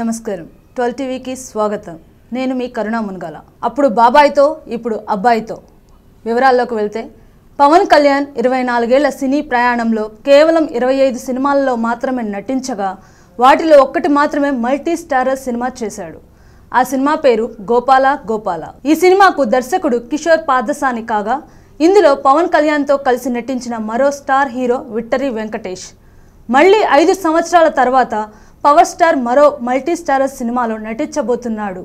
నమస్కారం ట్వెల్వ్ టీవీకి స్వాగతం నేను మీ కరుణా మునగాల అప్పుడు బాబాయ్తో ఇప్పుడు అబ్బాయితో వివరాల్లోకి వెళ్తే పవన్ కళ్యాణ్ ఇరవై నాలుగేళ్ల సినీ ప్రయాణంలో కేవలం ఇరవై ఐదు సినిమాల్లో మాత్రమే నటించగా వాటిలో ఒక్కటి మాత్రమే మల్టీ స్టారర్ సినిమా చేశాడు ఆ సినిమా పేరు గోపాల గోపాల ఈ సినిమాకు దర్శకుడు కిషోర్ పాదసాని కాగా ఇందులో పవన్ కళ్యాణ్తో కలిసి నటించిన మరో స్టార్ హీరో విక్టరీ వెంకటేష్ మళ్ళీ ఐదు సంవత్సరాల తర్వాత పవర్ స్టార్ మరో మల్టీస్టారర్ సినిమాలో నటించబోతున్నాడు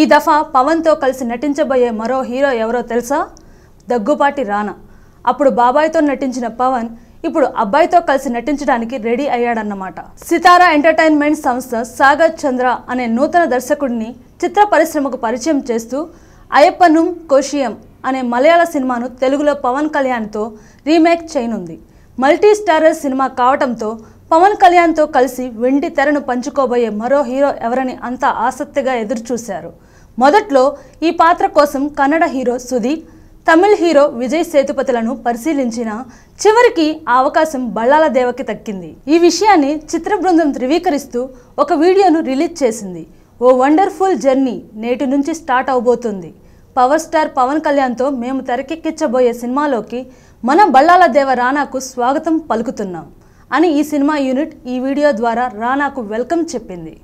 ఈ దఫా పవన్తో కలిసి నటించబోయే మరో హీరో ఎవరో తెలుసా దగ్గుపాటి రానా అప్పుడు బాబాయ్తో నటించిన పవన్ ఇప్పుడు అబ్బాయితో కలిసి నటించడానికి రెడీ అయ్యాడన్నమాట సితారా ఎంటర్టైన్మెంట్ సంస్థ సాగర్ చంద్ర అనే నూతన దర్శకుడిని చిత్ర పరిశ్రమకు పరిచయం చేస్తూ అయ్యప్పనుం కోషియం అనే మలయాళ సినిమాను తెలుగులో పవన్ కళ్యాణ్తో రీమేక్ చేయనుంది మల్టీ స్టారర్ సినిమా కావటంతో పవన్ కళ్యాణ్తో కలిసి వెండి తెరను పంచుకోబోయే మరో హీరో ఎవరని అంతా ఆసక్తిగా ఎదురుచూశారు మొదట్లో ఈ పాత్ర కోసం కన్నడ హీరో సుదీప్ తమిళ్ హీరో విజయ్ సేతుపతులను పరిశీలించిన చివరికి ఆ అవకాశం బళ్ళాల దేవకి తక్కింది ఈ విషయాన్ని చిత్ర బృందం ధృవీకరిస్తూ ఒక వీడియోను రిలీజ్ చేసింది ఓ వండర్ఫుల్ జర్నీ నేటి నుంచి స్టార్ట్ అవబోతుంది పవర్ స్టార్ పవన్ కళ్యాణ్తో మేము తెరకెక్కించబోయే సినిమాలోకి మన బళ్ళాల దేవ రానాకు స్వాగతం పలుకుతున్నాం అని ఈ సినిమా యూనిట్ ఈ వీడియో ద్వారా రానాకు వెల్కమ్ చెప్పింది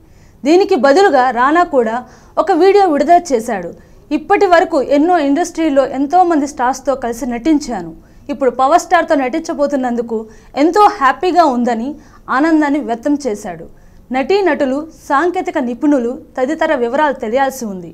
దీనికి బదులుగా రానా కూడా ఒక వీడియో విడుదల చేశాడు ఇప్పటి వరకు ఎన్నో ఇండస్ట్రీలో ఎంతోమంది స్టార్స్తో కలిసి నటించాను ఇప్పుడు పవర్ స్టార్తో నటించబోతున్నందుకు ఎంతో హ్యాపీగా ఉందని ఆనందాన్ని వ్యక్తం చేశాడు నటీ నటులు సాంకేతిక నిపుణులు తదితర వివరాలు తెలియాల్సి ఉంది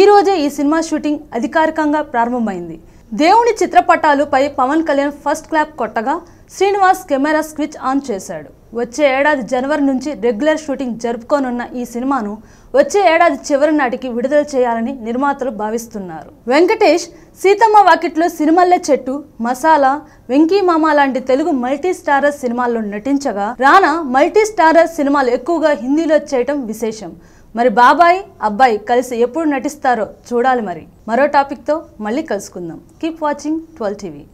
ఈరోజే ఈ సినిమా షూటింగ్ అధికారికంగా ప్రారంభమైంది దేవుని చిత్రపటాలుపై పవన్ కళ్యాణ్ ఫస్ట్ క్లాప్ కొట్టగా శ్రీనివాస్ కెమెరా స్విచ్ ఆన్ చేశాడు వచ్చే ఏడాది జనవరి నుంచి రెగ్యులర్ షూటింగ్ జరుపుకోనున్న ఈ సినిమాను వచ్చే ఏడాది చివరి నాటికి విడుదల చేయాలని నిర్మాతలు భావిస్తున్నారు వెంకటేష్ సీతమ్మ వాకిట్లో సినిమల్లె చెట్టు మసాలా వెంకీమామ లాంటి తెలుగు మల్టీ స్టారర్ సినిమాల్లో నటించగా రానా మల్టీ స్టారర్ సినిమాలు ఎక్కువగా హిందీలో చేయటం విశేషం మరి బాబాయ్ అబ్బాయి కలిసి ఎప్పుడు నటిస్తారో చూడాలి మరి మరో టాపిక్తో మళ్ళీ కలుసుకుందాం కీప్ వాచింగ్ ట్వెల్వ్ టీవీ